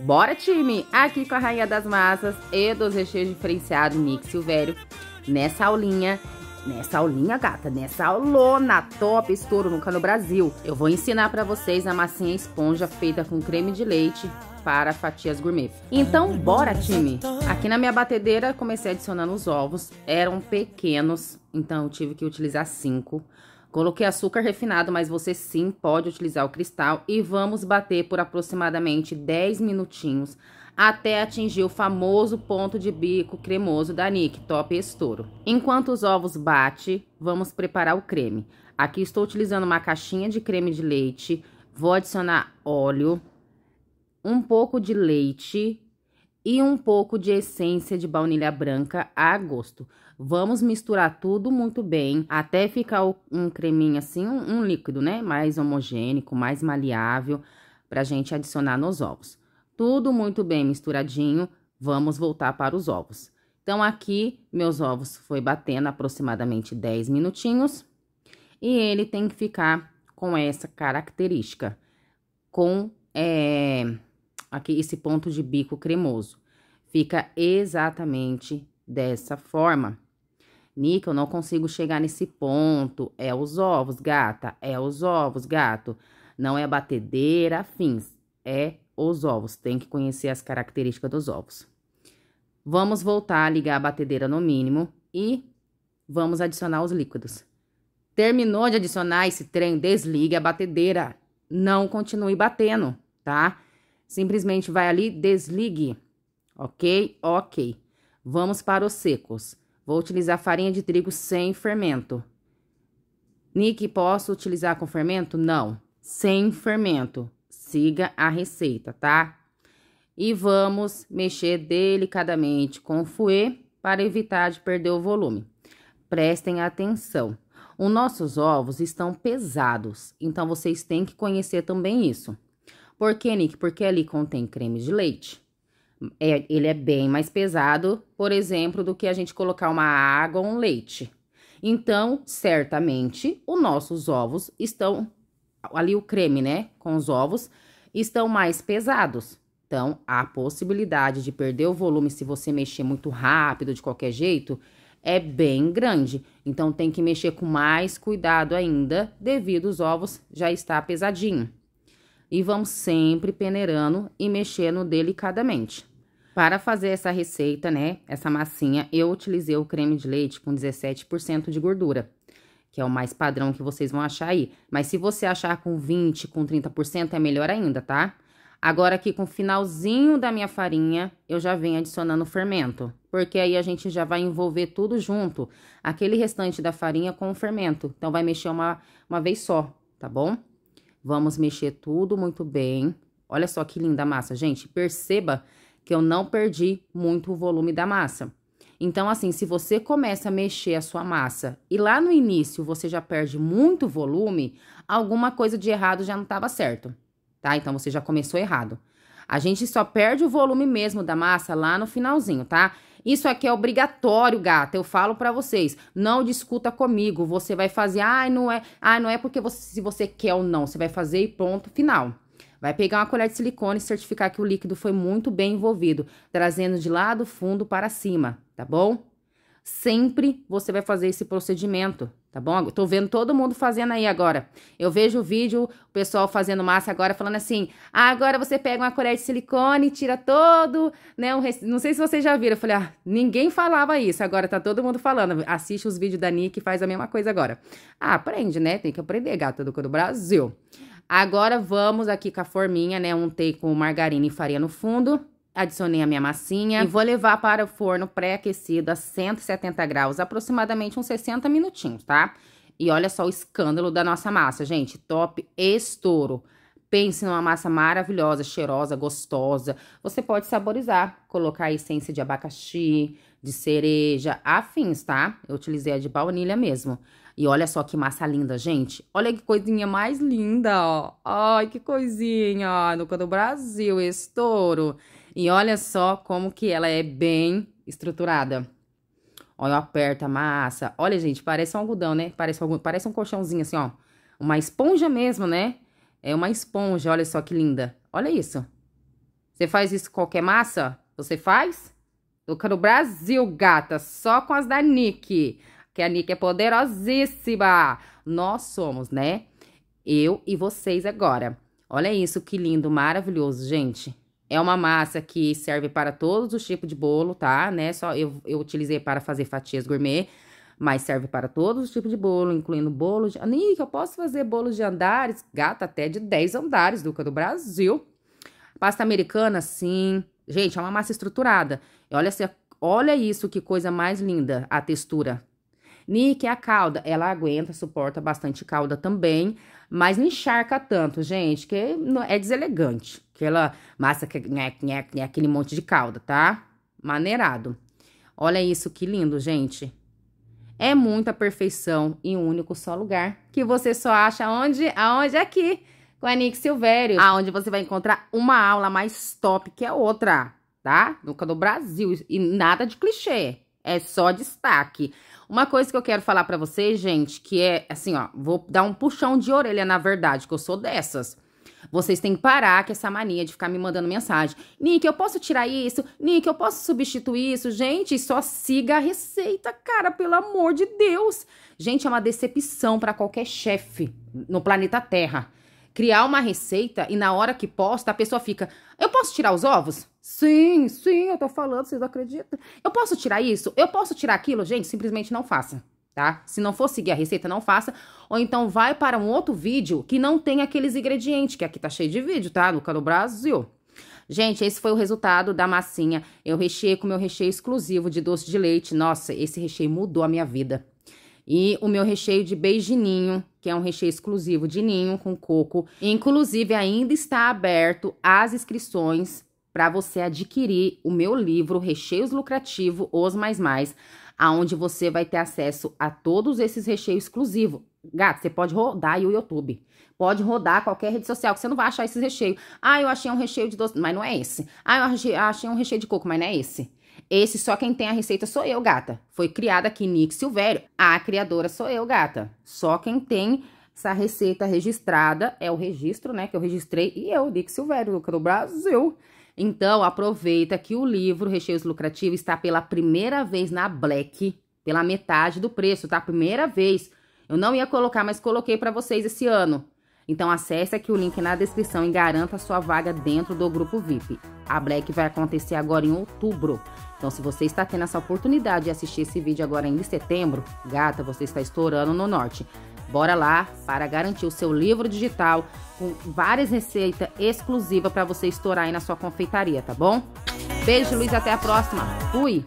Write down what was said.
Bora, time! Aqui com a rainha das massas e dos recheios diferenciados, Nick Silvério. Nessa aulinha, nessa aulinha, gata, nessa aulona top estouro nunca no Brasil, eu vou ensinar para vocês a massinha esponja feita com creme de leite para fatias gourmet. Então, bora, time! Aqui na minha batedeira, comecei adicionando os ovos. Eram pequenos, então eu tive que utilizar cinco. Coloquei açúcar refinado, mas você sim pode utilizar o cristal e vamos bater por aproximadamente 10 minutinhos até atingir o famoso ponto de bico cremoso da Nick Top Estouro. Enquanto os ovos bate, vamos preparar o creme. Aqui estou utilizando uma caixinha de creme de leite, vou adicionar óleo, um pouco de leite, e um pouco de essência de baunilha branca a gosto. Vamos misturar tudo muito bem, até ficar um creminho assim, um, um líquido, né? Mais homogênico, mais maleável, pra gente adicionar nos ovos. Tudo muito bem misturadinho, vamos voltar para os ovos. Então, aqui, meus ovos foi batendo aproximadamente 10 minutinhos. E ele tem que ficar com essa característica, com é, aqui esse ponto de bico cremoso. Fica exatamente dessa forma. Nica, eu não consigo chegar nesse ponto. É os ovos, gata. É os ovos, gato. Não é a batedeira, fins. É os ovos. Tem que conhecer as características dos ovos. Vamos voltar a ligar a batedeira no mínimo e vamos adicionar os líquidos. Terminou de adicionar esse trem, desligue a batedeira. Não continue batendo, tá? Simplesmente vai ali, desligue. Ok? Ok. Vamos para os secos. Vou utilizar farinha de trigo sem fermento. Nick, posso utilizar com fermento? Não. Sem fermento. Siga a receita, tá? E vamos mexer delicadamente com o fouet para evitar de perder o volume. Prestem atenção. Os nossos ovos estão pesados, então vocês têm que conhecer também isso. Por que, Nick? Porque ali contém creme de leite. É, ele é bem mais pesado, por exemplo, do que a gente colocar uma água ou um leite. Então, certamente, os nossos ovos estão ali o creme, né, com os ovos estão mais pesados. Então, a possibilidade de perder o volume se você mexer muito rápido de qualquer jeito é bem grande. Então, tem que mexer com mais cuidado ainda, devido os ovos já estar pesadinho e vamos sempre peneirando e mexendo delicadamente. Para fazer essa receita, né, essa massinha, eu utilizei o creme de leite com 17% de gordura, que é o mais padrão que vocês vão achar aí. Mas se você achar com 20, com 30%, é melhor ainda, tá? Agora aqui com o finalzinho da minha farinha, eu já venho adicionando o fermento, porque aí a gente já vai envolver tudo junto, aquele restante da farinha com o fermento. Então, vai mexer uma, uma vez só, tá bom? Vamos mexer tudo muito bem. Olha só que linda massa, gente. Perceba que eu não perdi muito o volume da massa. Então, assim, se você começa a mexer a sua massa e lá no início você já perde muito volume, alguma coisa de errado já não estava certo, tá? Então, você já começou errado. A gente só perde o volume mesmo da massa lá no finalzinho, tá? Isso aqui é obrigatório, gata. Eu falo para vocês, não discuta comigo. Você vai fazer, ai, ah, não é, ah, não é porque você, se você quer ou não, você vai fazer e ponto final. Vai pegar uma colher de silicone e certificar que o líquido foi muito bem envolvido, trazendo de lá do fundo para cima, tá bom? sempre você vai fazer esse procedimento, tá bom? Eu tô vendo todo mundo fazendo aí agora. Eu vejo o vídeo, o pessoal fazendo massa agora, falando assim, ah, agora você pega uma colher de silicone, tira todo, né? Um rec... Não sei se vocês já viram, eu falei, ah, ninguém falava isso, agora tá todo mundo falando. Assiste os vídeos da Nick e faz a mesma coisa agora. Ah, aprende, né? Tem que aprender, gata do do Brasil. Agora vamos aqui com a forminha, né? Untei com margarina e farinha no fundo. Adicionei a minha massinha e vou levar para o forno pré-aquecido a 170 graus, aproximadamente uns 60 minutinhos, tá? E olha só o escândalo da nossa massa, gente. Top estouro. Pense numa massa maravilhosa, cheirosa, gostosa. Você pode saborizar, colocar a essência de abacaxi, de cereja, afins, tá? Eu utilizei a de baunilha mesmo. E olha só que massa linda, gente. Olha que coisinha mais linda, ó. Ai, que coisinha, ó. No do Brasil, estouro. E olha só como que ela é bem estruturada. Olha, aperta, massa. Olha, gente, parece um algodão, né? Parece, um, parece um colchãozinho assim, ó. Uma esponja mesmo, né? É uma esponja, olha só que linda. Olha isso. Você faz isso com qualquer massa? Você faz? Toca no Brasil, gata. Só com as da Nick. Que a Nick é poderosíssima. Nós somos, né? Eu e vocês agora. Olha isso, que lindo, maravilhoso, gente. É uma massa que serve para todos os tipos de bolo, tá? Né? Só eu, eu utilizei para fazer fatias gourmet, mas serve para todos os tipos de bolo, incluindo bolo de... Nick, eu posso fazer bolos de andares? Gata, até de 10 andares, Duca do Brasil. Pasta americana, sim. Gente, é uma massa estruturada. Olha, olha isso, que coisa mais linda, a textura. Nick, é a calda, ela aguenta, suporta bastante calda também, mas não encharca tanto, gente, que é deselegante. Aquela massa que é aquele monte de calda, tá? Maneirado. Olha isso, que lindo, gente. É muita perfeição em um único só lugar, que você só acha onde? Aonde? Aqui, com a Nick Silvério, aonde você vai encontrar uma aula mais top que a outra, tá? Nunca do Brasil, e nada de clichê, é só destaque. Uma coisa que eu quero falar para vocês, gente, que é assim, ó, vou dar um puxão de orelha, na verdade, que eu sou dessas. Vocês têm que parar com essa mania de ficar me mandando mensagem. Nick, eu posso tirar isso? Nick, eu posso substituir isso? Gente, só siga a receita, cara, pelo amor de Deus. Gente, é uma decepção para qualquer chefe no planeta Terra. Criar uma receita e na hora que posta, a pessoa fica: Eu posso tirar os ovos? Sim, sim, eu tô falando, vocês acreditam? Eu posso tirar isso? Eu posso tirar aquilo? Gente, simplesmente não faça tá? Se não for seguir a receita, não faça. Ou então vai para um outro vídeo que não tem aqueles ingredientes, que aqui tá cheio de vídeo, tá? No Cano Brasil. Gente, esse foi o resultado da massinha. Eu recheei com meu recheio exclusivo de doce de leite. Nossa, esse recheio mudou a minha vida. E o meu recheio de beijininho, que é um recheio exclusivo de ninho com coco. Inclusive, ainda está aberto as inscrições para você adquirir o meu livro Recheios Lucrativo Os Mais Mais, aonde você vai ter acesso a todos esses recheios exclusivos. Gato, você pode rodar o YouTube. Pode rodar qualquer rede social, que você não vai achar esses recheios. Ah, eu achei um recheio de doce, mas não é esse. Ah, eu achei, achei um recheio de coco, mas não é esse. Esse só quem tem a receita sou eu, gata. Foi criada aqui Nick Silvério. A criadora sou eu, gata. Só quem tem essa receita registrada é o registro, né, que eu registrei e eu, Nick Silvério, do Brasil. Então, aproveita que o livro Recheios Lucrativos está pela primeira vez na Black, pela metade do preço, tá? Primeira vez. Eu não ia colocar, mas coloquei para vocês esse ano. Então acesse aqui o link na descrição e garanta sua vaga dentro do grupo VIP. A Black vai acontecer agora em outubro. Então se você está tendo essa oportunidade de assistir esse vídeo agora em setembro, gata, você está estourando no norte. Bora lá para garantir o seu livro digital com várias receitas exclusivas para você estourar aí na sua confeitaria, tá bom? Beijo, Luiz, até a próxima. Fui!